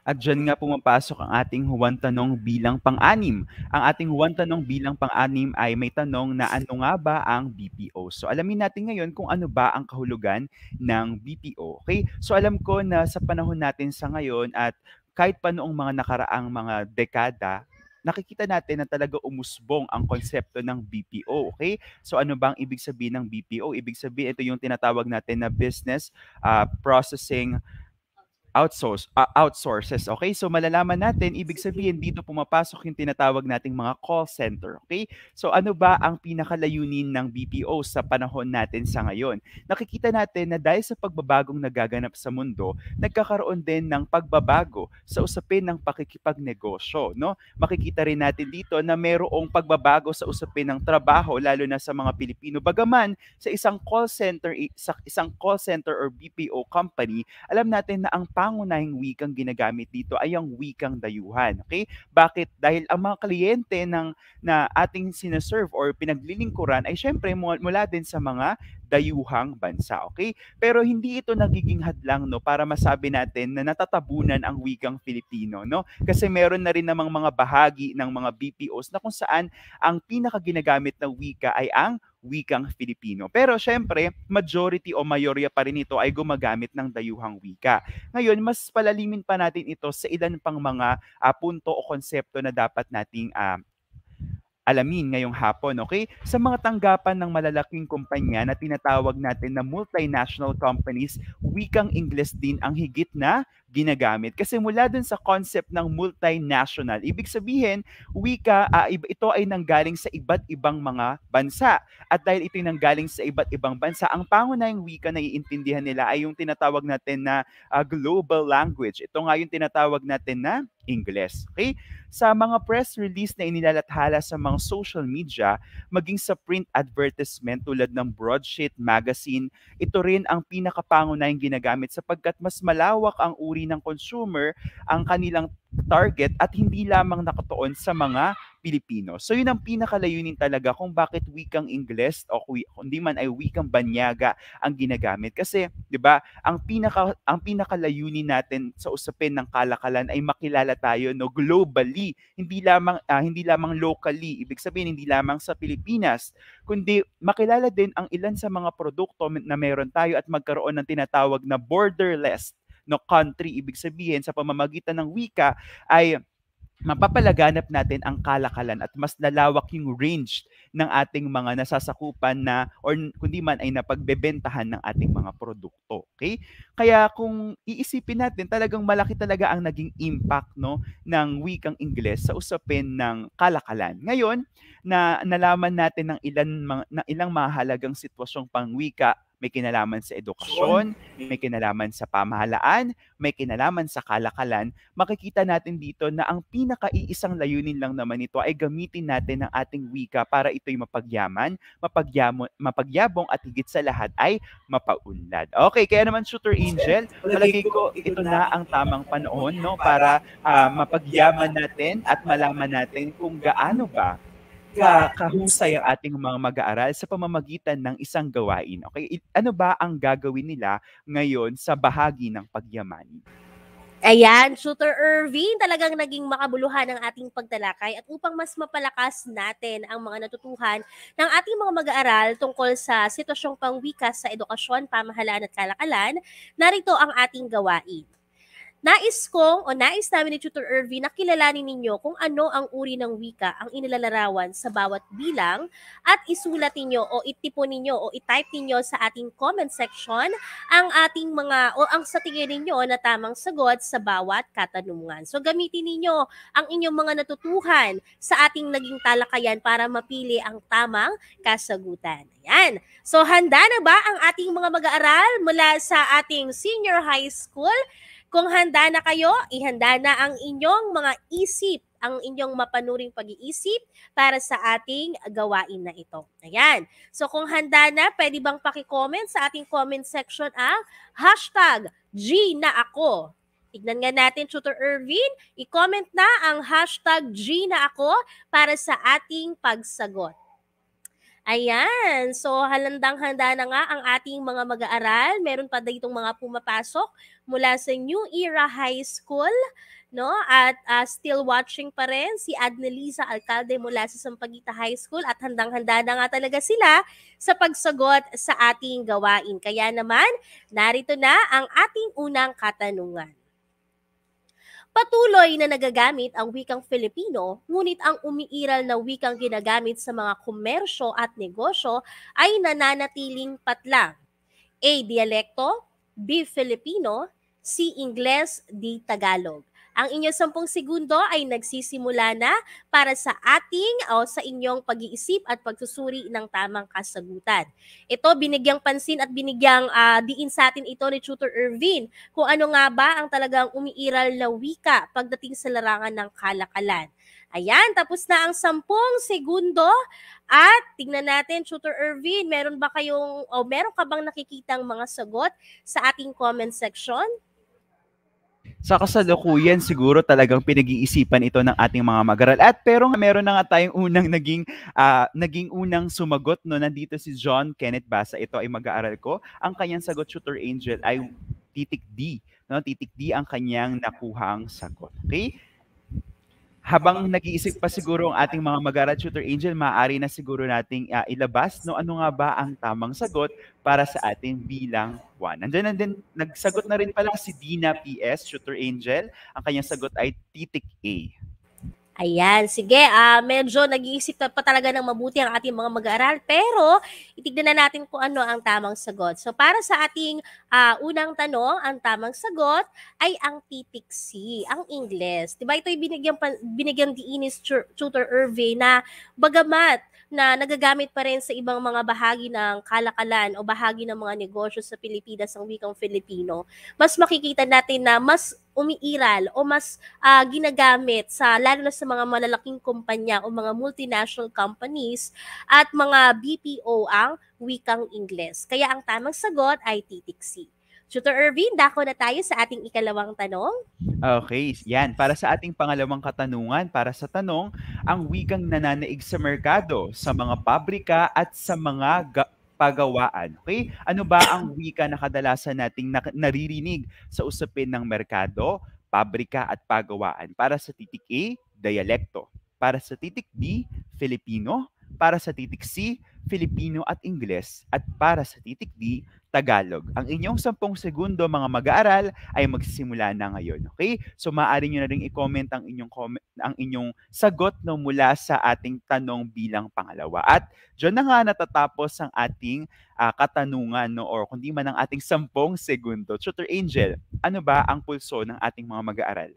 At dyan nga pumapasok ang ating huwan Tanong bilang pang-anim. Ang ating huwan Tanong bilang pang-anim ay may tanong na ano nga ba ang BPO? So alamin natin ngayon kung ano ba ang kahulugan ng BPO. Okay? So alam ko na sa panahon natin sa ngayon at kahit pa noong mga nakaraang mga dekada, nakikita natin na talaga umusbong ang konsepto ng BPO. Okay? So ano bang ibig sabihin ng BPO? Ibig sabihin, ito yung tinatawag natin na business uh, processing outsource uh, outsources. Okay? So malalaman natin ibig sabihin dito pumapasok yung tinatawag nating mga call center, okay? So ano ba ang pinakalayunin ng BPO sa panahon natin sa ngayon? Nakikita natin na dahil sa pagbabagong nagaganap sa mundo, nagkakaroon din ng pagbabago sa usapin ng pakikipagnegosyo, no? Makikita rin natin dito na mayroong pagbabago sa usapin ng trabaho lalo na sa mga Pilipino. Bagaman sa isang call center sa isang call center or BPO company, alam natin na ang pangunahing wikang ginagamit dito ay ang wikang dayuhan. Okay? Bakit? Dahil ang mga kliyente ng na ating sinaserve or pinaglilingkuran ay syempre mula din sa mga dayuhang bansa, okay? Pero hindi ito nagiging hadlang no para masabi natin na natatabunan ang wikang Filipino, no? Kasi meron na rin namang mga bahagi ng mga BPOs na kung saan ang pinaka ginagamit na wika ay ang wikang Filipino. Pero syempre, majority o mayorya pa rin ito ay gumagamit ng dayuhang wika. Ngayon, mas palalimin pa natin ito sa ilan pang mga uh, punto o konsepto na dapat nating uh, alamin ngayong hapon, okay? Sa mga tanggapan ng malalaking kumpanya na tinatawag natin na multinational companies, wikang Ingles din ang higit na ginagamit. Kasi mula dun sa concept ng multinational, ibig sabihin, wika, uh, ito ay nanggaling sa iba't ibang mga bansa. At dahil ito ay nanggaling sa iba't ibang bansa, ang pangunahing wika na iintindihan nila ay yung tinatawag natin na uh, global language. Ito nga yung tinatawag natin na Ingles. Okay? Sa mga press release na inilalathala sa mga social media, maging sa print advertisement tulad ng broadsheet magazine, ito rin ang pinakapangunahing ginagamit sapagkat mas malawak ang uri ng consumer ang kanilang target at hindi lamang nakatuon sa mga Pilipino. So yun ang pinakalayunin talaga kung bakit wikang Ingles o hindi man ay wikang Banyaga ang ginagamit kasi 'di ba? Ang pinaka ang pinakalayunin natin sa usapin ng kalakalan ay makilala tayo no globally, hindi lamang uh, hindi lamang locally, ibig sabihin hindi lamang sa Pilipinas, kundi makilala din ang ilan sa mga produkto na meron tayo at magkaroon ng tinatawag na borderless no country ibig sabihin sa pamamagitan ng wika ay mapapalaganap natin ang kalakalan at mas lalawak yung range ng ating mga nasasakupan na or kundi man ay napagbebentahan ng ating mga produkto. Okay? Kaya kung iisipin natin, talagang malaki talaga ang naging impact no ng wikang Ingles sa usapin ng kalakalan. Ngayon, na nalaman natin ng ilan mga, ilang mahalagang sitwasyong pangwika may kinalaman sa edukasyon, may kinalaman sa pamahalaan, may kinalaman sa kalakalan, makikita natin dito na ang pinakaiisang layunin lang naman nito ay gamitin natin ang ating wika para ito'y mapagyaman, mapagyamon, mapagyabong at higit sa lahat ay mapaunlad. Okay, kaya naman Shooter Angel, palagi ko ito na ang tamang panahon no para uh, mapagyaman natin at malaman natin kung gaano ba ka kahusay ang ating mga mag-aaral sa pamamagitan ng isang gawain. Okay? Ano ba ang gagawin nila ngayon sa bahagi ng pagyamanin? Ayan, Shooter Irving, talagang naging makabuluhan ang ating pagtalakay at upang mas mapalakas natin ang mga natutuhan ng ating mga mag-aaral tungkol sa sitwasyong pangwikas sa edukasyon, pamahalaan at kalakalan, narito ang ating gawain. Nais kong o nais namin ni Tutor Irvin na kilalanin ninyo kung ano ang uri ng wika ang inilalarawan sa bawat bilang at isulat ninyo o itipo ninyo o itype ninyo sa ating comment section ang ating mga o ang sa tingin ninyo na tamang sagot sa bawat katanungan. So gamitin ninyo ang inyong mga natutuhan sa ating naging talakayan para mapili ang tamang kasagutan. Ayan. So handa na ba ang ating mga mag-aaral mula sa ating senior high school? Kung handa na kayo, ihanda na ang inyong mga isip, ang inyong mapanuring pag-iisip para sa ating gawain na ito. Ayan. So kung handa na, pwede bang pakicomment sa ating comment section ang hashtag G na ako. Tignan nga natin, Tutor Irvin, i-comment na ang hashtag G na ako para sa ating pagsagot. Ayan. So, halandang-handa na nga ang ating mga mag-aaral. Meron pa itong mga pumapasok mula sa New Era High School. No? At uh, still watching pa rin si Adnelisa Alcalde mula sa Sampaguita High School. At handang-handa na nga talaga sila sa pagsagot sa ating gawain. Kaya naman, narito na ang ating unang katanungan. Patuloy na nagagamit ang wikang Filipino, ngunit ang umiiral na wikang ginagamit sa mga komersyo at negosyo ay nananatiling patlang. A. Dialekto, B. Filipino, C. Ingles, D. Tagalog. Ang inyong sampung segundo ay nagsisimula na para sa ating o sa inyong pag-iisip at pagsusuri ng tamang kasagutan. Ito, binigyang pansin at binigyang uh, diin sa atin ito ni Tutor Irvin kung ano nga ba ang talagang umiiral na wika pagdating sa larangan ng kalakalan. Ayan, tapos na ang sampung segundo. At tingnan natin, Tutor Irvin, meron ba kayong, o meron ka bang nakikitang mga sagot sa ating comment section? sa kasalukuyan siguro talagang pinag-iisipan ito ng ating mga mag-aral. At pero meron na nga tayong unang naging uh, naging unang sumagot no nandito si John Kenneth Basa. Ito ay mag-aaral ko. Ang kanyang sagot Shooter Angel ay titik D. No, titik D ang kanyang nakuhang sagot. Okay? habang nag-iisip pa siguro ang ating mga mag-aral tutor angel, maaari na siguro nating uh, ilabas no ano nga ba ang tamang sagot para sa ating bilang 1. Nandiyan na din, nagsagot na rin pala si Dina PS, tutor angel. Ang kanyang sagot ay titik A. Ayan, sige, uh, medyo nag-iisip pa talaga ng mabuti ang ating mga mag-aaral, pero itignan na natin kung ano ang tamang sagot. So para sa ating uh, unang tanong, ang tamang sagot ay ang titik ang English. Diba ito ay binigyan, binigyan ni Ines Tutor Irvey na bagamat na nagagamit pa rin sa ibang mga bahagi ng kalakalan o bahagi ng mga negosyo sa Pilipinas ang wikang Filipino, mas makikita natin na mas umiiral o mas uh, ginagamit sa lalo na sa mga malalaking kumpanya o mga multinational companies at mga BPO ang wikang Ingles. Kaya ang tamang sagot ay C. Tutor Irvin, dako na tayo sa ating ikalawang tanong. Okay, yan. Para sa ating pangalawang katanungan, para sa tanong, ang wikang nananaig sa merkado, sa mga pabrika at sa mga ga- pagawaan. Okay? Ano ba ang wika na kadalasan nating naririnig sa usapin ng merkado, pabrika at pagawaan? Para sa titik A, dialekto. Para sa titik B, Filipino. Para sa titik C, Filipino at Ingles. At para sa titik D, Tagalog. Ang inyong 10 segundo mga mag-aaral ay magsisimula na ngayon. Okay? So maaari niyo na ring i-comment ang inyong comment, ang inyong sagot no mula sa ating tanong bilang pangalawa. At diyan na nga natatapos ang ating uh, katanungan no or kundi man ang ating 10 segundo. Tutor Angel, ano ba ang pulso ng ating mga mag-aaral?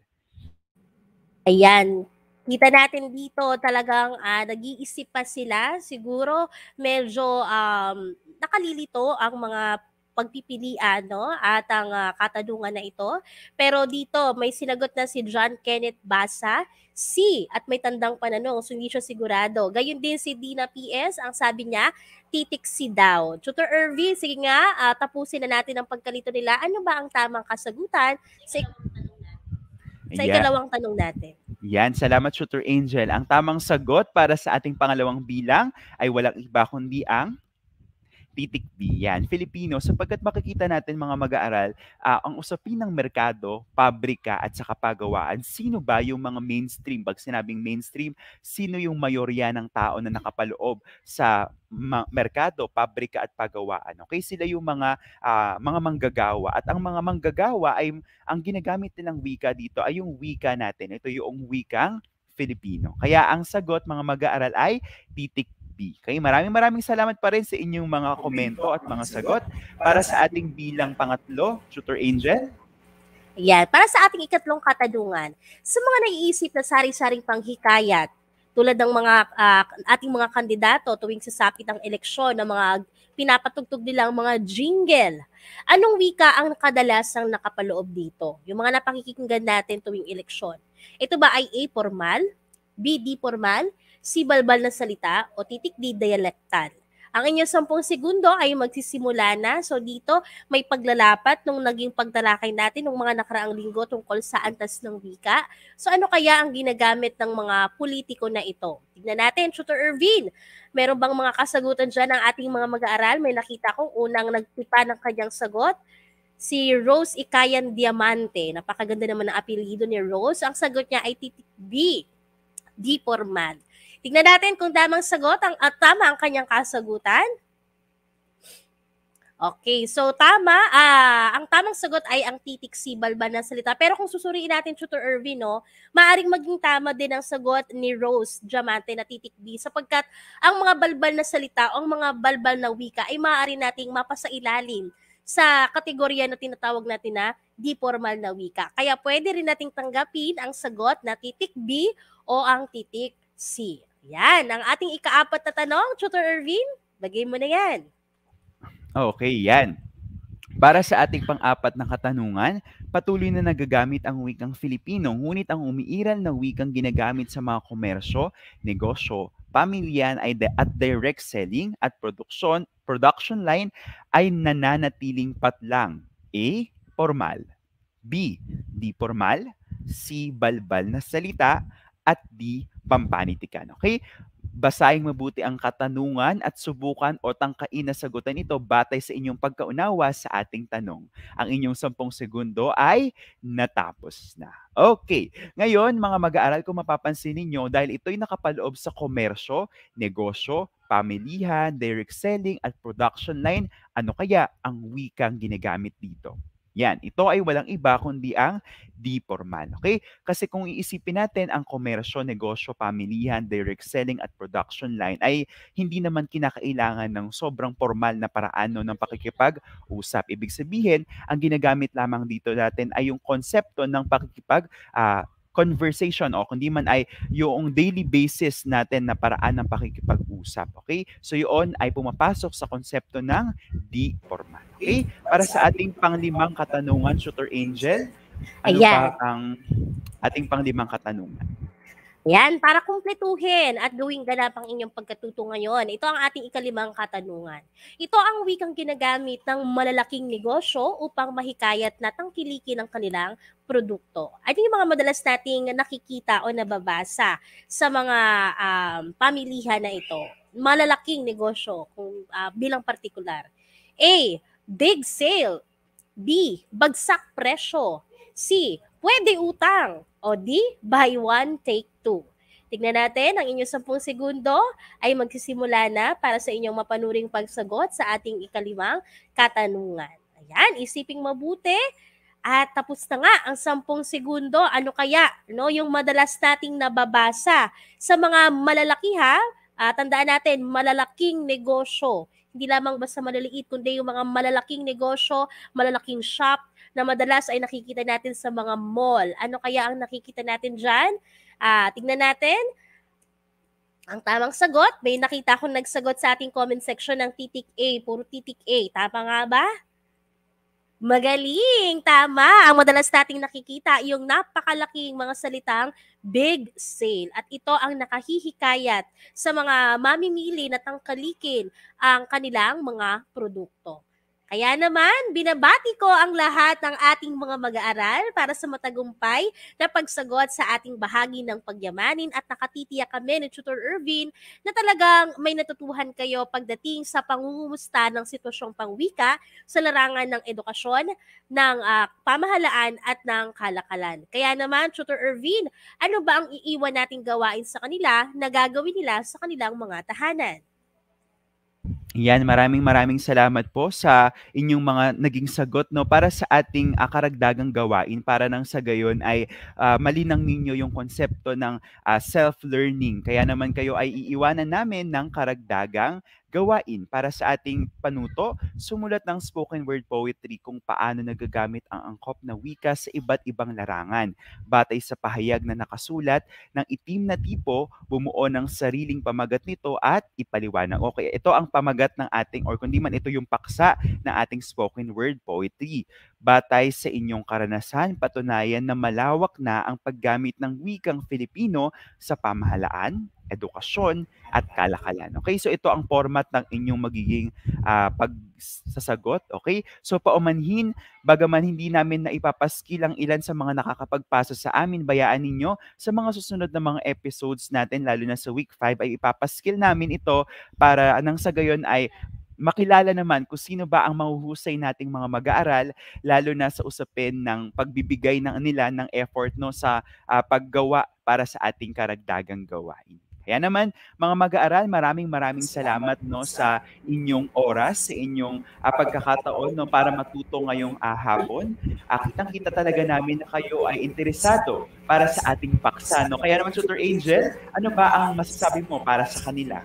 Ayan, kita natin dito talagang uh, nag-iisip pa sila. Siguro medyo um, nakalilito ang mga pagpipilian no at ang uh, katanungan na ito pero dito may sinagot na si John Kenneth Basa C at may tandang pananong so hindi siya sigurado gayon din si Dina PS ang sabi niya titik si daw Tutor Irvin sige nga uh, tapusin na natin ang pagkalito nila ano ba ang tamang kasagutan sa, sa yeah. tanong natin yan, salamat Shooter Angel. Ang tamang sagot para sa ating pangalawang bilang ay walang iba kundi ang titik B yan, Filipino, sapagkat makikita natin mga mag-aaral, uh, ang usapin ng merkado, pabrika at sa pagawaan, sino ba yung mga mainstream? Pag sinabing mainstream, sino yung mayorya ng tao na nakapaloob sa ma- merkado, pabrika at pagawaan. Okay, sila yung mga uh, mga manggagawa at ang mga manggagawa ay ang ginagamit nilang wika dito ay yung wika natin. Ito yung wikang Filipino. Kaya ang sagot mga mag-aaral ay titik B. Kaya maraming maraming salamat pa rin sa inyong mga komento at mga sagot para sa ating bilang pangatlo, Shooter Angel. Yeah, para sa ating ikatlong katanungan, sa mga naiisip na sari-saring panghikayat, tulad ng mga uh, ating mga kandidato tuwing sasapit ang eleksyon ng mga pinapatugtog nila ang mga jingle. Anong wika ang kadalasang nakapaloob dito? Yung mga napakikinggan natin tuwing eleksyon. Ito ba ay A formal, B di formal, si balbal na salita o titik di dialektal. Ang inyong sampung segundo ay magsisimula na. So dito, may paglalapat nung naging pagtalakay natin nung mga nakaraang linggo tungkol sa antas ng wika. So ano kaya ang ginagamit ng mga politiko na ito? Tignan natin, Tutor Irvin, meron bang mga kasagutan dyan ng ating mga mag-aaral? May nakita kong unang nagtipa ng kanyang sagot si Rose Ikayan Diamante. Napakaganda naman ng apelido ni Rose. Ang sagot niya ay titik B, D for mad. Tignan natin kung damang sagot ang, at tama ang kanyang kasagutan. Okay, so tama, ah, ang tamang sagot ay ang titik sibal ba na salita. Pero kung susuriin natin, Tutor Irvin, no, maaring maging tama din ang sagot ni Rose Diamante na titik B sapagkat ang mga balbal na salita o ang mga balbal na wika ay maaari nating mapasailalim sa kategorya na tinatawag natin na di formal na wika. Kaya pwede rin nating tanggapin ang sagot na titik B o ang titik C. Yan, ang ating ikaapat na tanong, Tutor Irvin, bagay mo na yan. Okay, yan. Para sa ating pang-apat na katanungan, patuloy na nagagamit ang wikang Filipino, ngunit ang umiiral na wikang ginagamit sa mga komersyo, negosyo, pamilyan ay de- at direct selling at production production line ay nananatiling patlang. A. Formal. B. Di formal. C. Balbal na salita. At D pampanitikan. Okay? Basahin mabuti ang katanungan at subukan o tangkain na sagutan ito batay sa inyong pagkaunawa sa ating tanong. Ang inyong sampung segundo ay natapos na. Okay, ngayon mga mag-aaral kung mapapansin ninyo dahil ito'y nakapaloob sa komersyo, negosyo, pamilihan, direct selling at production line, ano kaya ang wikang ginagamit dito? Yan, ito ay walang iba kundi ang D. Forman. Okay? Kasi kung iisipin natin, ang komersyo, negosyo, pamilihan, direct selling at production line ay hindi naman kinakailangan ng sobrang formal na paraan no, ng pakikipag-usap. Ibig sabihin, ang ginagamit lamang dito natin ay yung konsepto ng pakikipag uh, conversation o oh, kundi man ay yung daily basis natin na paraan ng pakikipag-usap. Okay? So yun ay pumapasok sa konsepto ng di format. Okay? Para sa ating panglimang katanungan, Shooter Angel, ano Ayan. pa ang ating panglimang katanungan? Yan, para kumpletuhin at gawing ganap ang inyong pagkatuto ngayon. Ito ang ating ikalimang katanungan. Ito ang wikang ginagamit ng malalaking negosyo upang mahikayat na tangkilikin ang kanilang produkto. Ano yung mga madalas nating nakikita o nababasa sa mga um, pamilihan na ito? Malalaking negosyo kung uh, bilang partikular. A. Big sale. B. Bagsak presyo. C pwede utang. O di, buy one, take two. Tignan natin, ang inyong 10 segundo ay magsisimula na para sa inyong mapanuring pagsagot sa ating ikalimang katanungan. Ayan, isiping mabuti. At tapos na nga ang 10 segundo. Ano kaya no, yung madalas nating nababasa sa mga malalaki ha? Uh, tandaan natin, malalaking negosyo. Hindi lamang basta maliliit, kundi yung mga malalaking negosyo, malalaking shop, na madalas ay nakikita natin sa mga mall. Ano kaya ang nakikita natin dyan? Uh, tignan natin. Ang tamang sagot, may nakita akong nagsagot sa ating comment section ng titik A. Puro titik A. Tama nga ba? Magaling! Tama! Ang madalas nating nakikita, yung napakalaking mga salitang big sale. At ito ang nakahihikayat sa mga mamimili na tangkalikin ang kanilang mga produkto. Kaya naman, binabati ko ang lahat ng ating mga mag-aaral para sa matagumpay na pagsagot sa ating bahagi ng pagyamanin at nakatitiyak kami ni Tutor Irvin na talagang may natutuhan kayo pagdating sa pangungumusta ng sitwasyong pangwika sa larangan ng edukasyon, ng uh, pamahalaan at ng kalakalan. Kaya naman, Tutor Irvin, ano ba ang iiwan nating gawain sa kanila na gagawin nila sa kanilang mga tahanan? Yan, maraming maraming salamat po sa inyong mga naging sagot no para sa ating akaragdagang ah, gawain para nang sa gayon ay uh, ah, malinang ninyo yung konsepto ng uh, self-learning. Kaya naman kayo ay iiwanan namin ng karagdagang gawain para sa ating panuto, sumulat ng spoken word poetry kung paano nagagamit ang angkop na wika sa iba't ibang larangan. Batay sa pahayag na nakasulat ng itim na tipo, bumuo ng sariling pamagat nito at ipaliwanag. Okay, ito ang pamagat ng ating or kundi man ito yung paksa ng ating spoken word poetry. Batay sa inyong karanasan, patunayan na malawak na ang paggamit ng wikang Filipino sa pamahalaan, edukasyon, at kalakalan. Okay, so ito ang format ng inyong magiging uh, pagsasagot. Okay, so paumanhin, bagaman hindi namin na ipapaskil ang ilan sa mga nakakapagpasa sa amin, bayaan ninyo sa mga susunod na mga episodes natin, lalo na sa week 5, ay ipapaskil namin ito para anang sa gayon ay makilala naman kung sino ba ang mahuhusay nating mga mag-aaral lalo na sa usapin ng pagbibigay ng nila ng effort no sa uh, paggawa para sa ating karagdagang gawain. Kaya naman, mga mag-aaral, maraming maraming salamat no sa inyong oras, sa inyong uh, pagkakataon no para matuto ngayong uh, hapon. Uh, Kitang-kita talaga namin na kayo ay interesado para sa ating paksa no. Kaya naman Tutor Angel, ano ba ang masasabi mo para sa kanila?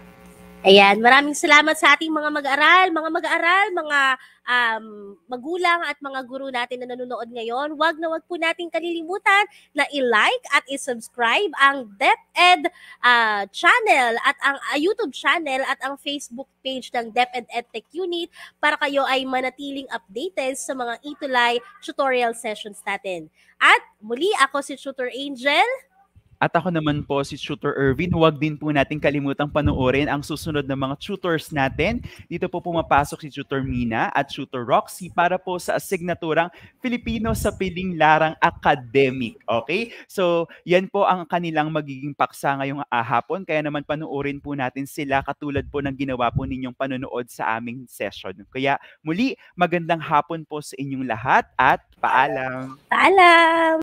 Ayan, maraming salamat sa ating mga mag-aaral, mga mag-aaral, mga um, magulang at mga guru natin na nanonood ngayon. Huwag na huwag po natin kalilimutan na i-like at i-subscribe ang DepEd uh, channel at ang uh, YouTube channel at ang Facebook page ng DepEd EdTech Unit para kayo ay manatiling updated sa mga itulay tutorial sessions natin. At muli ako si Tutor Angel. At ako naman po si Shooter Irvin. Huwag din po natin kalimutang panoorin ang susunod na mga tutors natin. Dito po pumapasok si Tutor Mina at Shooter Roxy para po sa asignaturang Filipino sa Piling Larang Academic. Okay? So, yan po ang kanilang magiging paksa ngayong hapon. Kaya naman panoorin po natin sila katulad po ng ginawa po ninyong panonood sa aming session. Kaya muli, magandang hapon po sa inyong lahat at paalam. Paalam!